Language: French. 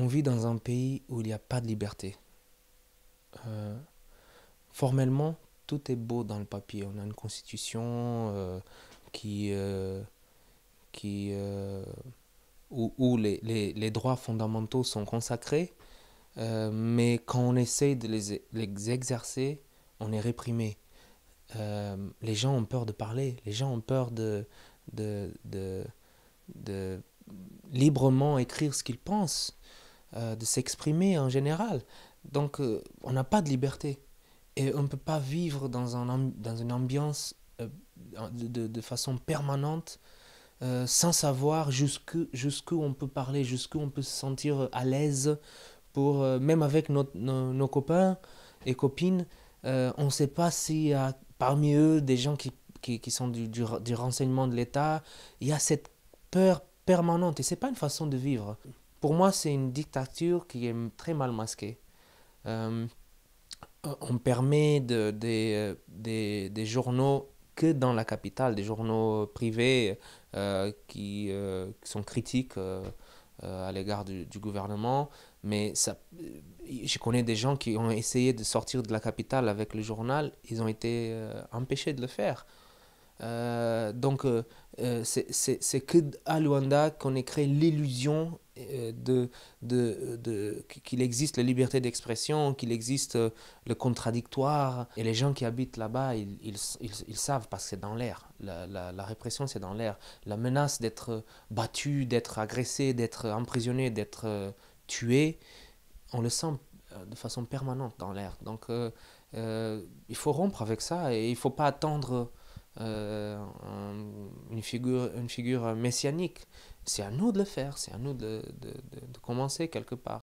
on vit dans un pays où il n'y a pas de liberté. Euh, formellement, tout est beau dans le papier. On a une constitution euh, qui, euh, qui, où, les, droits fondamentaux sont consacrés, mais quand on essaie de les, exercer, on est réprimé. les gens ont peur de parler, les gens ont peur de, de, de librement écrire ce qu'ils pensent. Euh, de s'exprimer en général. Donc euh, on n'a pas de liberté et on ne peut pas vivre dans, un, dans une ambiance euh, de, façon permanente sans savoir jusqu'où on peut parler, jusqu'où on peut se sentir à l'aise pour, même avec nos, copains et copines, on ne sait pas s'il y a parmi eux des gens qui, sont du, renseignement de l'État. Il y a cette peur permanente et c'est pas une façon de vivre. Pour moi, c'est une dictature qui est très mal masquée. Euh, on permet des journaux que dans la capitale, des journaux privés euh, euh, qui, sont critiques à l'égard du, gouvernement. Mais ça, je connais des gens qui ont essayé de sortir de la capitale avec le journal, ils ont été empêchés de le faire. Euh, donc, euh, euh, c'est que à Luanda qu'on ait créé l'illusion de, de, de qu'il existe la liberté d'expression, qu'il existe le contradictoire. Et les gens qui habitent là-bas, ils, ils, ils, savent parce que c'est dans l'air. La, la, répression, c'est dans l'air. La menace d'être battu, d'être agressé, d'être emprisonné, d'être tué, on le sent de façon permanente dans l'air. Donc, il faut rompre avec ça et il ne faut pas attendre euh, une, figure, une figure messianique. C'est à nous de le faire, c'est à nous de, de commencer quelque part.